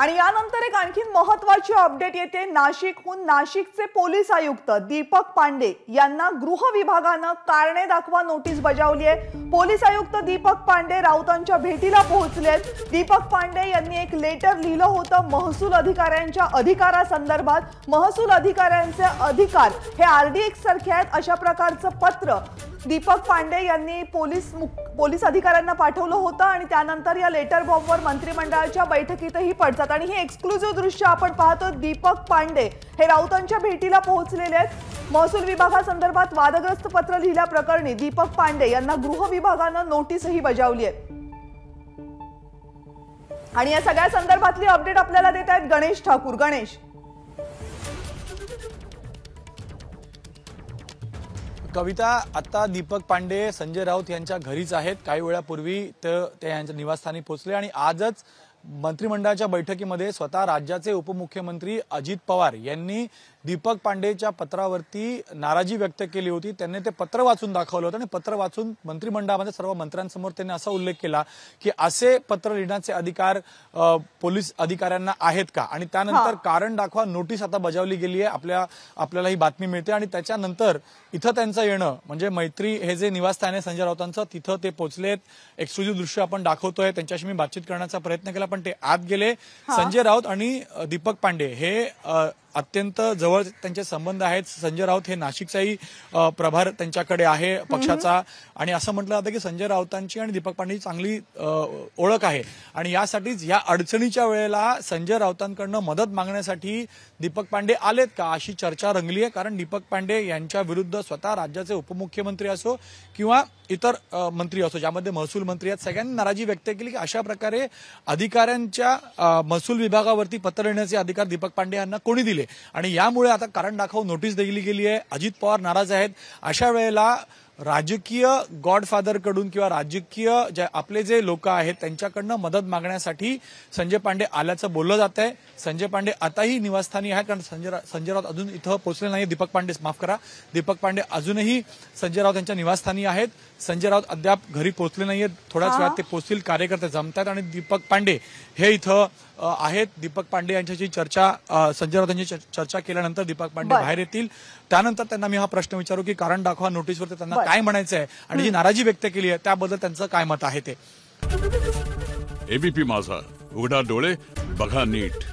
आणि यानंतर एक आणखी महत्वाची अपडेट येते नाशिकहून नाशिकचे पोलीस आयुक्त दीपक पांडे यांना गृह विभागानं कारणे दाखवा नोटीस बजावली आहे पोलीस आयुक्त दीपक पांडे राऊतांच्या भेटीला पोहोचलेत दीपक पांडे यांनी एक लेटर लिहिलं होतं महसूल अधिकाऱ्यांच्या अधिकारासंदर्भात महसूल अधिकाऱ्यांचे अधिकार हे आरडीएक्स सारखे आहेत अशा प्रकारचं पत्र दीपक पांडे यांनी पोलीस मुख्य पोलीस अधिकाऱ्यांना पाठवलं होतं आणि त्यानंतर या लेटर बॉम्बवर मंत्रिमंडळाच्या बैठकीतही पडतात आणि हे एक्सक्लुझिव्ह दृश्य आपण पाहतो दीपक पांडे हे राऊतांच्या भेटीला पोहोचलेले आहेत महसूल विभागासंदर्भात वादग्रस्त पत्र लिहिल्याप्रकरणी दीपक पांडे यांना गृह विभागानं नोटीसही बजावली आहे आणि या सगळ्या संदर्भातली अपडेट आपल्याला देत आहेत गणेश ठाकूर गणेश कविता आता दीपक पांडे संजय राऊत यांच्या घरीच आहेत काही वेळापूर्वी तर ते यांच्या निवासस्थानी पोहोचले आणि आजच मंत्रिमंडळाच्या बैठकीमध्ये स्वतः राज्याचे उपमुख्यमंत्री अजित पवार यांनी दीपक पांडेच्या पत्रावरती नाराजी व्यक्त केली होती त्यांनी ते पत्र वाचून दाखवलं होतं आणि पत्र वाचून मंत्रिमंडळामध्ये सर्व मंत्र्यांसमोर त्यांनी असा उल्लेख केला की असे पत्र लिहिण्याचे अधिकार पोलीस अधिकाऱ्यांना आहेत का आणि त्यानंतर कारण दाखवा नोटीस आता बजावली गेली आहे आपल्या आपल्याला ही बातमी मिळते आणि त्याच्यानंतर इथं त्यांचं येणं म्हणजे मैत्री हे जे निवासस्थान आहे संजय राऊतांचं तिथं ते पोचलेत एक्सक्लुझिव्ह दृश्य आपण दाखवतोय त्यांच्याशी मी बातचीत करण्याचा प्रयत्न केला पण ते आत गेले संजय राऊत आणि दीपक पांडे हे अत्यंत जवळ त्यांचे संबंध आहेत संजय राऊत हे नाशिकचाही प्रभार त्यांच्याकडे आहे पक्षाचा आणि असं म्हटलं जातं की संजय राऊतांची आणि दीपक पांडेची चांगली ओळख आहे आणि यासाठीच या अडचणीच्या वेळेला संजय राऊतांकडनं मदत मागण्यासाठी दीपक पांडे आलेत का अशी चर्चा रंगली आहे कारण दीपक पांडे यांच्या विरुद्ध स्वतः राज्याचे उपमुख्यमंत्री असो किंवा इतर मंत्री असो ज्यामध्ये महसूल मंत्री आहेत सगळ्यांनी नाराजी व्यक्त केली की अशा प्रकारे अधिकाऱ्यांच्या महसूल विभागावरती पत्र लिहिण्याचे अधिकार दीपक पांडे यांना कोणी दिले आणि यामुळे आता कारण दाखव नोटीस दिली गेली आहे अजित पवार नाराज आहेत अशा वेळेला राजकीय गॉडफादरकडून किंवा राजकीय आपले जे लोक आहेत त्यांच्याकडनं मदत मागण्यासाठी संजय पांडे आल्याचं बोललं जात आहे संजय पांडे आताही निवासस्थानी आहे कारण संजय संजय राऊत अजून इथं पोहोचले नाही दीपक पांडे माफ करा दीपक पांडे अजूनही संजय राऊत यांच्या निवासस्थानी आहेत संजय राऊत अद्याप घरी पोहोचले नाहीयेत थोड्याच वेळात ते पोहोचतील कार्यकर्ते जमतात आणि दीपक पांडे हे इथं आहेत दीपक पांडे यांच्याशी चर्चा संजय राऊत यांची चर्चा केल्यानंतर दीपक पांडे बाहेर येतील त्यानंतर त्यांना मी हा प्रश्न विचारू की कारण दाखवा नोटीसवर त्यांना काय म्हणायचं आहे आणि जी नाराजी व्यक्त केली आहे त्याबद्दल त्यांचं काय मत आहे ते एबीपी माझा उघडा डोळे बघा नीट